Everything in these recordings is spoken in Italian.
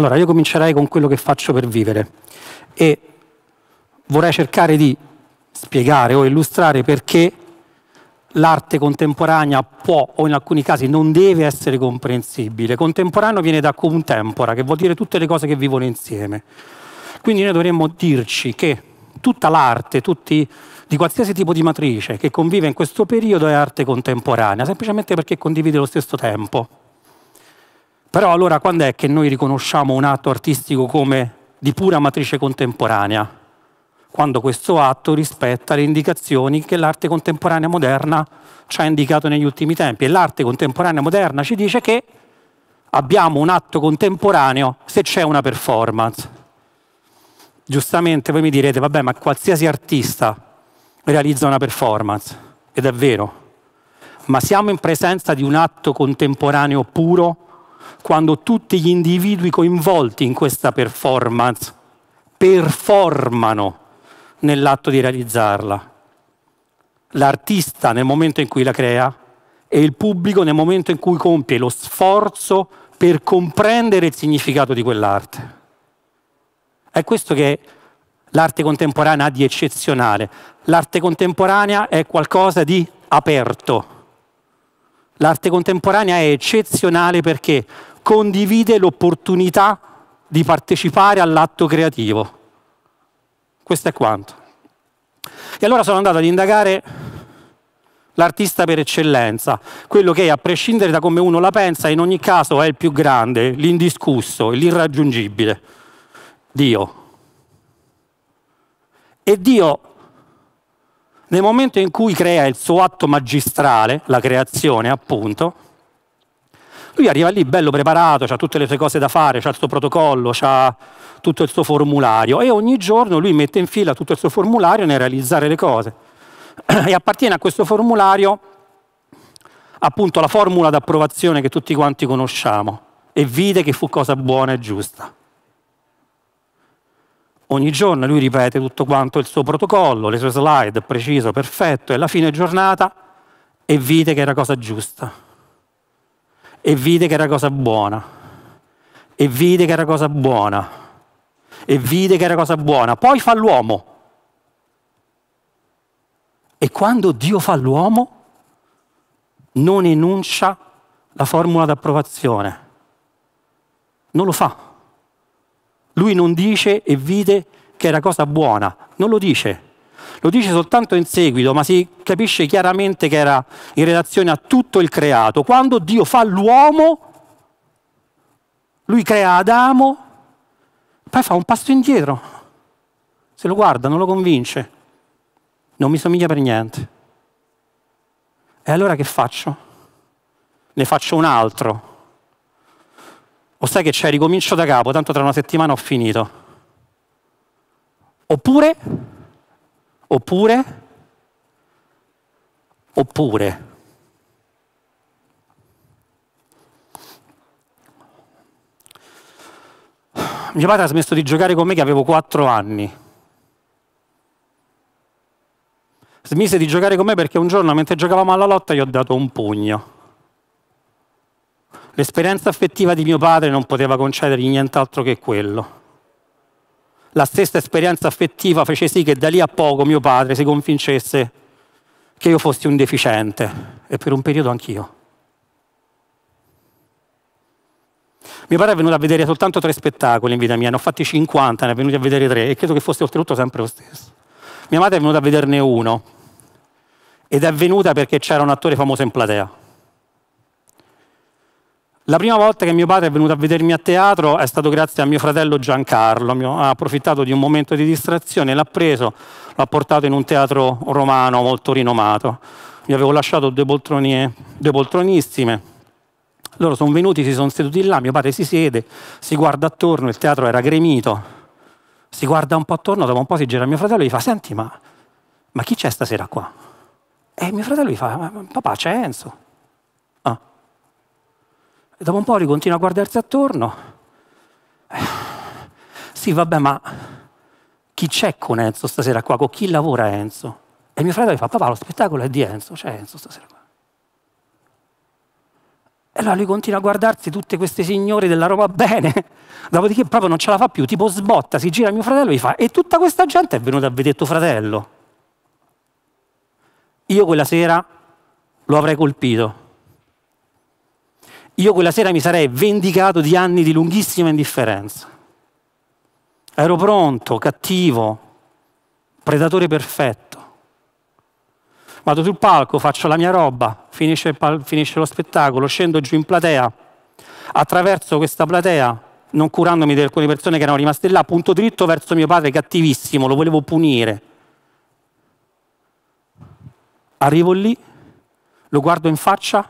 Allora, io comincerei con quello che faccio per vivere e vorrei cercare di spiegare o illustrare perché l'arte contemporanea può o in alcuni casi non deve essere comprensibile. Contemporaneo viene da contempora, che vuol dire tutte le cose che vivono insieme. Quindi noi dovremmo dirci che tutta l'arte, tutti, di qualsiasi tipo di matrice che convive in questo periodo è arte contemporanea, semplicemente perché condivide lo stesso tempo. Però allora quando è che noi riconosciamo un atto artistico come di pura matrice contemporanea? Quando questo atto rispetta le indicazioni che l'arte contemporanea moderna ci ha indicato negli ultimi tempi. E l'arte contemporanea moderna ci dice che abbiamo un atto contemporaneo se c'è una performance. Giustamente voi mi direte, vabbè, ma qualsiasi artista realizza una performance, ed è vero, ma siamo in presenza di un atto contemporaneo puro quando tutti gli individui coinvolti in questa performance performano nell'atto di realizzarla. L'artista nel momento in cui la crea e il pubblico nel momento in cui compie lo sforzo per comprendere il significato di quell'arte. È questo che l'arte contemporanea ha di eccezionale. L'arte contemporanea è qualcosa di aperto L'arte contemporanea è eccezionale perché condivide l'opportunità di partecipare all'atto creativo. Questo è quanto. E allora sono andato ad indagare l'artista per eccellenza, quello che a prescindere da come uno la pensa, in ogni caso è il più grande, l'indiscusso, l'irraggiungibile, Dio. E Dio nel momento in cui crea il suo atto magistrale, la creazione appunto, lui arriva lì bello preparato, ha tutte le sue cose da fare, ha il suo protocollo, ha tutto il suo formulario e ogni giorno lui mette in fila tutto il suo formulario nel realizzare le cose. E appartiene a questo formulario appunto la formula d'approvazione che tutti quanti conosciamo e vide che fu cosa buona e giusta. Ogni giorno lui ripete tutto quanto il suo protocollo, le sue slide, preciso, perfetto, e alla fine giornata e vide che era cosa giusta, e vide che era cosa buona, e vide che era cosa buona, e vide che era cosa buona. Poi fa l'uomo. E quando Dio fa l'uomo, non enuncia la formula d'approvazione. Non lo fa. Lui non dice e vide che era cosa buona, non lo dice. Lo dice soltanto in seguito, ma si capisce chiaramente che era in relazione a tutto il creato. Quando Dio fa l'uomo, lui crea Adamo, poi fa un passo indietro. Se lo guarda, non lo convince. Non mi somiglia per niente. E allora che faccio? Ne faccio un altro o sai che c'è, ricomincio da capo, tanto tra una settimana ho finito. Oppure, oppure, oppure. Mio padre ha smesso di giocare con me che avevo 4 anni. Smise di giocare con me perché un giorno mentre giocavamo alla lotta gli ho dato un pugno. L'esperienza affettiva di mio padre non poteva concedergli nient'altro che quello. La stessa esperienza affettiva fece sì che da lì a poco mio padre si convincesse che io fossi un deficiente e per un periodo anch'io. Mio padre è venuto a vedere soltanto tre spettacoli in vita mia, ne ho fatti 50, ne è venuto a vedere tre e credo che fosse oltretutto sempre lo stesso. Mia madre è venuta a vederne uno ed è venuta perché c'era un attore famoso in platea. La prima volta che mio padre è venuto a vedermi a teatro è stato grazie a mio fratello Giancarlo, mio, ha approfittato di un momento di distrazione, l'ha preso, l'ha portato in un teatro romano molto rinomato. Gli avevo lasciato due, poltronie, due poltronissime, loro sono venuti, si sono seduti là, mio padre si siede, si guarda attorno, il teatro era gremito, si guarda un po' attorno, dopo un po' si gira a mio fratello e gli fa, senti ma, ma chi c'è stasera qua? E mio fratello gli fa, papà c'è Enzo. E dopo un po' ricontinua a guardarsi attorno. Eh, sì, vabbè, ma chi c'è con Enzo stasera qua? Con chi lavora Enzo? E mio fratello gli fa, papà, lo spettacolo è di Enzo, c'è Enzo stasera qua. E allora lui continua a guardarsi tutte queste signore della roba bene, dopodiché proprio non ce la fa più, tipo sbotta, si gira a mio fratello e gli fa, e tutta questa gente è venuta a vedere tuo fratello. Io quella sera lo avrei colpito io quella sera mi sarei vendicato di anni di lunghissima indifferenza. Ero pronto, cattivo, predatore perfetto. Vado sul palco, faccio la mia roba, finisce, pal- finisce lo spettacolo, scendo giù in platea, attraverso questa platea, non curandomi di alcune persone che erano rimaste là, punto dritto verso mio padre cattivissimo, lo volevo punire. Arrivo lì, lo guardo in faccia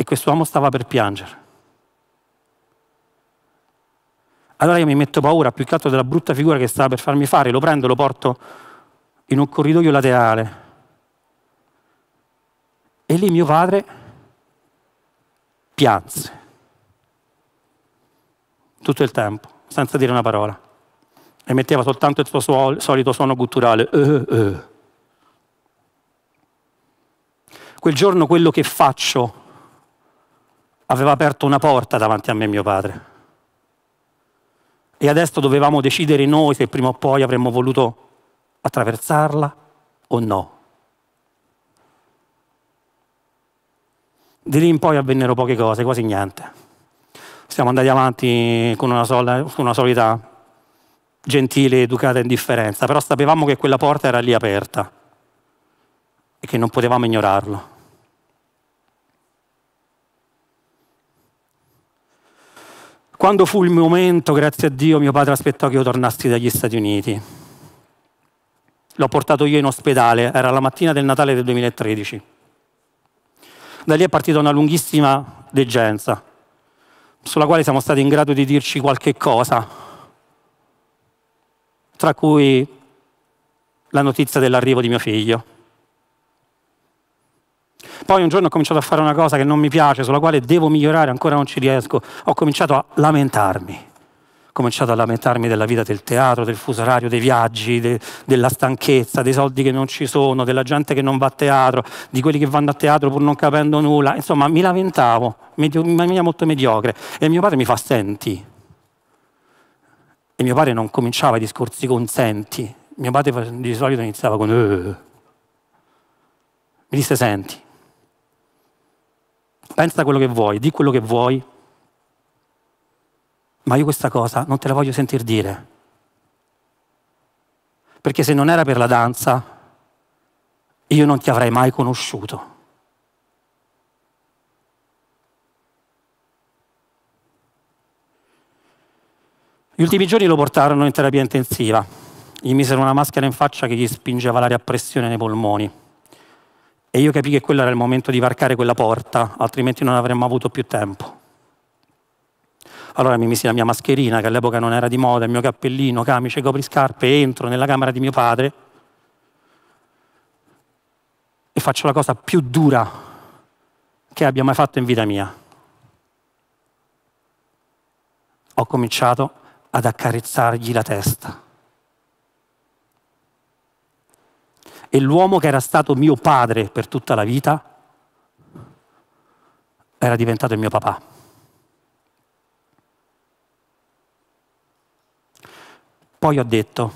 e quest'uomo stava per piangere. Allora io mi metto paura più che altro della brutta figura che stava per farmi fare, lo prendo, lo porto in un corridoio laterale. E lì mio padre pianse tutto il tempo, senza dire una parola. E metteva soltanto il suo suol, solito suono gutturale. Uh, uh. Quel giorno quello che faccio aveva aperto una porta davanti a me e mio padre. E adesso dovevamo decidere noi se prima o poi avremmo voluto attraversarla o no. Di lì in poi avvennero poche cose, quasi niente. Siamo andati avanti con una, sola, una solita gentile, educata indifferenza, però sapevamo che quella porta era lì aperta e che non potevamo ignorarlo. Quando fu il momento, grazie a Dio, mio padre aspettò che io tornassi dagli Stati Uniti. L'ho portato io in ospedale, era la mattina del Natale del 2013. Da lì è partita una lunghissima degenza, sulla quale siamo stati in grado di dirci qualche cosa, tra cui la notizia dell'arrivo di mio figlio. Poi un giorno ho cominciato a fare una cosa che non mi piace, sulla quale devo migliorare, ancora non ci riesco. Ho cominciato a lamentarmi. Ho cominciato a lamentarmi della vita del teatro, del fuso orario, dei viaggi, de, della stanchezza, dei soldi che non ci sono, della gente che non va a teatro, di quelli che vanno a teatro pur non capendo nulla. Insomma, mi lamentavo in maniera molto mediocre. E mio padre mi fa senti. E mio padre non cominciava i discorsi con senti. Mio padre di solito iniziava con... Uh. Mi disse senti pensa quello che vuoi, di quello che vuoi, ma io questa cosa non te la voglio sentir dire. Perché se non era per la danza, io non ti avrei mai conosciuto. Gli ultimi giorni lo portarono in terapia intensiva. Gli misero una maschera in faccia che gli spingeva l'aria a pressione nei polmoni. E io capii che quello era il momento di varcare quella porta, altrimenti non avremmo avuto più tempo. Allora mi misi la mia mascherina, che all'epoca non era di moda, il mio cappellino, camice, copriscarpe, entro nella camera di mio padre e faccio la cosa più dura che abbia mai fatto in vita mia. Ho cominciato ad accarezzargli la testa. e l'uomo che era stato mio padre per tutta la vita era diventato il mio papà. Poi ho detto,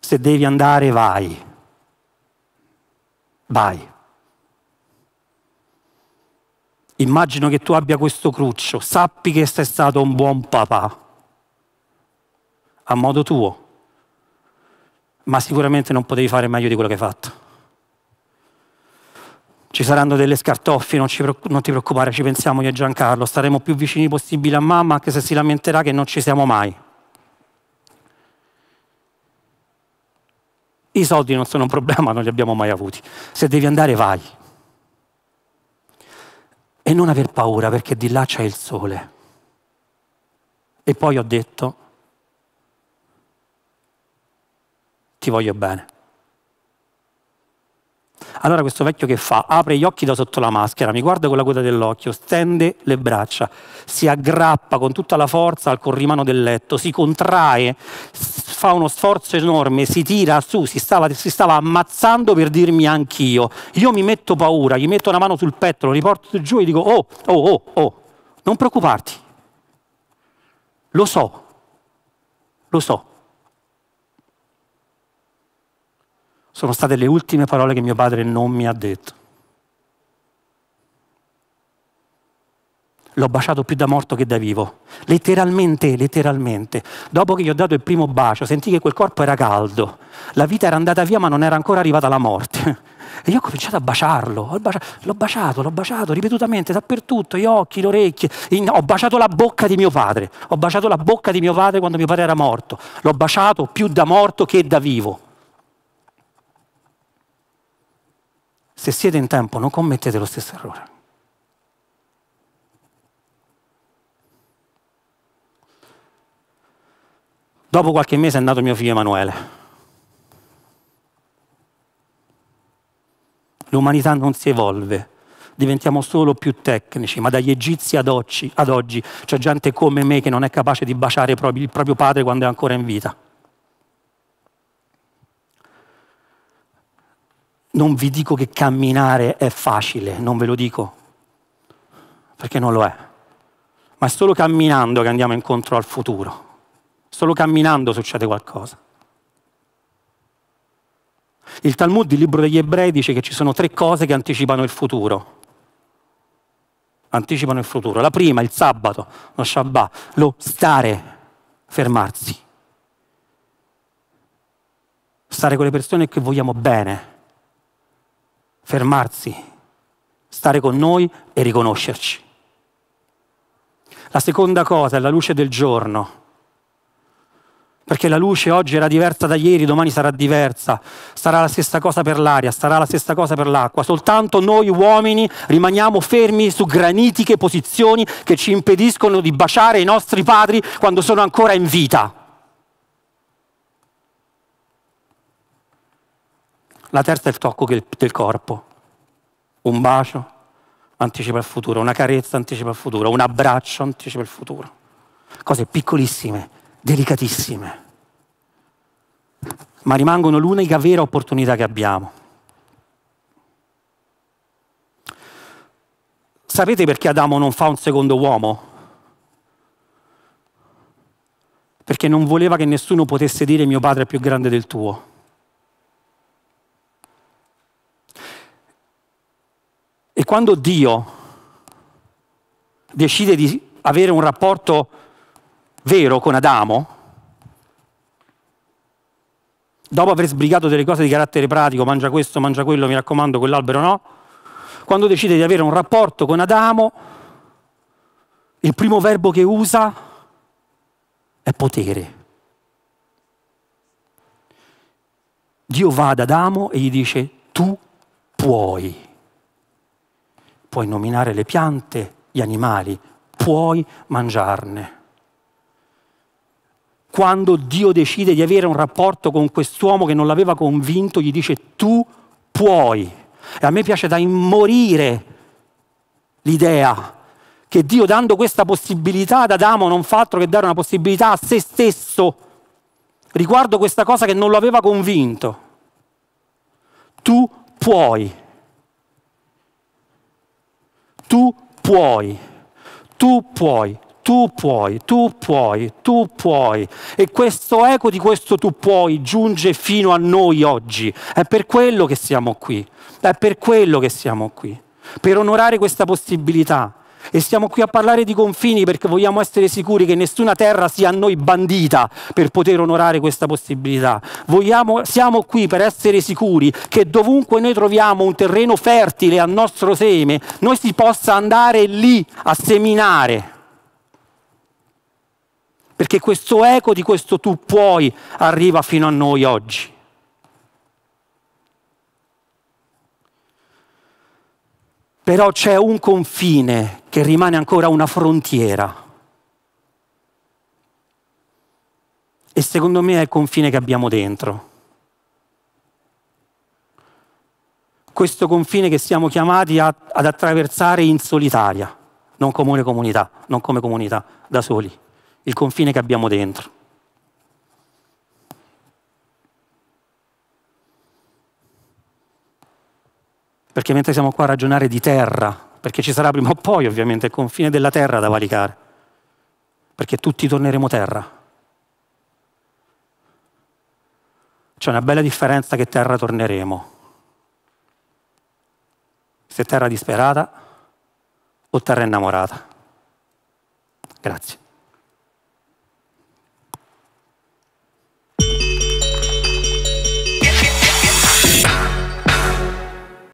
se devi andare vai, vai. Immagino che tu abbia questo cruccio, sappi che sei stato un buon papà, a modo tuo ma sicuramente non potevi fare meglio di quello che hai fatto. Ci saranno delle scartoffie, non, non ti preoccupare, ci pensiamo io e Giancarlo, staremo più vicini possibile a mamma anche se si lamenterà che non ci siamo mai. I soldi non sono un problema, non li abbiamo mai avuti. Se devi andare vai. E non aver paura perché di là c'è il sole. E poi ho detto, ti voglio bene. Allora questo vecchio che fa? Apre gli occhi da sotto la maschera, mi guarda con la coda dell'occhio, stende le braccia, si aggrappa con tutta la forza al corrimano del letto, si contrae, fa uno sforzo enorme, si tira su, si stava, si stava ammazzando per dirmi anch'io. Io mi metto paura, gli metto una mano sul petto, lo riporto giù e dico oh, oh, oh, oh, non preoccuparti. Lo so, lo so. sono state le ultime parole che mio padre non mi ha detto. L'ho baciato più da morto che da vivo, letteralmente, letteralmente. Dopo che gli ho dato il primo bacio, sentì che quel corpo era caldo, la vita era andata via ma non era ancora arrivata la morte. E io ho cominciato a baciarlo, l'ho baciato, l'ho baciato ripetutamente, dappertutto, gli occhi, le orecchie, ho baciato la bocca di mio padre, ho baciato la bocca di mio padre quando mio padre era morto, l'ho baciato più da morto che da vivo. Se siete in tempo non commettete lo stesso errore. Dopo qualche mese è nato mio figlio Emanuele. L'umanità non si evolve, diventiamo solo più tecnici, ma dagli egizi ad oggi, ad oggi c'è gente come me che non è capace di baciare il proprio padre quando è ancora in vita. Non vi dico che camminare è facile, non ve lo dico, perché non lo è. Ma è solo camminando che andiamo incontro al futuro. Solo camminando succede qualcosa. Il Talmud, il libro degli ebrei, dice che ci sono tre cose che anticipano il futuro. Anticipano il futuro. La prima, il sabato, lo Shabbat, lo stare, fermarsi. Stare con le persone che vogliamo bene fermarsi, stare con noi e riconoscerci. La seconda cosa è la luce del giorno, perché la luce oggi era diversa da ieri, domani sarà diversa, sarà la stessa cosa per l'aria, sarà la stessa cosa per l'acqua, soltanto noi uomini rimaniamo fermi su granitiche posizioni che ci impediscono di baciare i nostri padri quando sono ancora in vita. La terza è il tocco del corpo. Un bacio anticipa il futuro, una carezza anticipa il futuro, un abbraccio anticipa il futuro. Cose piccolissime, delicatissime, ma rimangono l'unica vera opportunità che abbiamo. Sapete perché Adamo non fa un secondo uomo? Perché non voleva che nessuno potesse dire mio padre è più grande del tuo. quando Dio decide di avere un rapporto vero con Adamo, dopo aver sbrigato delle cose di carattere pratico, mangia questo, mangia quello, mi raccomando, quell'albero no, quando decide di avere un rapporto con Adamo, il primo verbo che usa è potere. Dio va ad Adamo e gli dice, tu puoi puoi nominare le piante, gli animali, puoi mangiarne. Quando Dio decide di avere un rapporto con quest'uomo che non l'aveva convinto, gli dice tu puoi. E a me piace da immorire l'idea che Dio dando questa possibilità ad Adamo non fa altro che dare una possibilità a se stesso riguardo questa cosa che non lo aveva convinto. Tu puoi tu puoi, tu puoi, tu puoi, tu puoi, tu puoi. E questo eco di questo tu puoi giunge fino a noi oggi. È per quello che siamo qui, è per quello che siamo qui, per onorare questa possibilità e stiamo qui a parlare di confini perché vogliamo essere sicuri che nessuna terra sia a noi bandita per poter onorare questa possibilità. Vogliamo, siamo qui per essere sicuri che dovunque noi troviamo un terreno fertile al nostro seme, noi si possa andare lì a seminare. Perché questo eco di questo tu puoi arriva fino a noi oggi. Però c'è un confine che rimane ancora una frontiera. E secondo me è il confine che abbiamo dentro. Questo confine che siamo chiamati a, ad attraversare in solitaria, non come comunità, non come comunità, da soli. Il confine che abbiamo dentro. Perché mentre siamo qua a ragionare di terra, perché ci sarà prima o poi ovviamente il confine della terra da valicare, perché tutti torneremo terra. C'è una bella differenza che terra torneremo. Se terra disperata o terra innamorata. Grazie.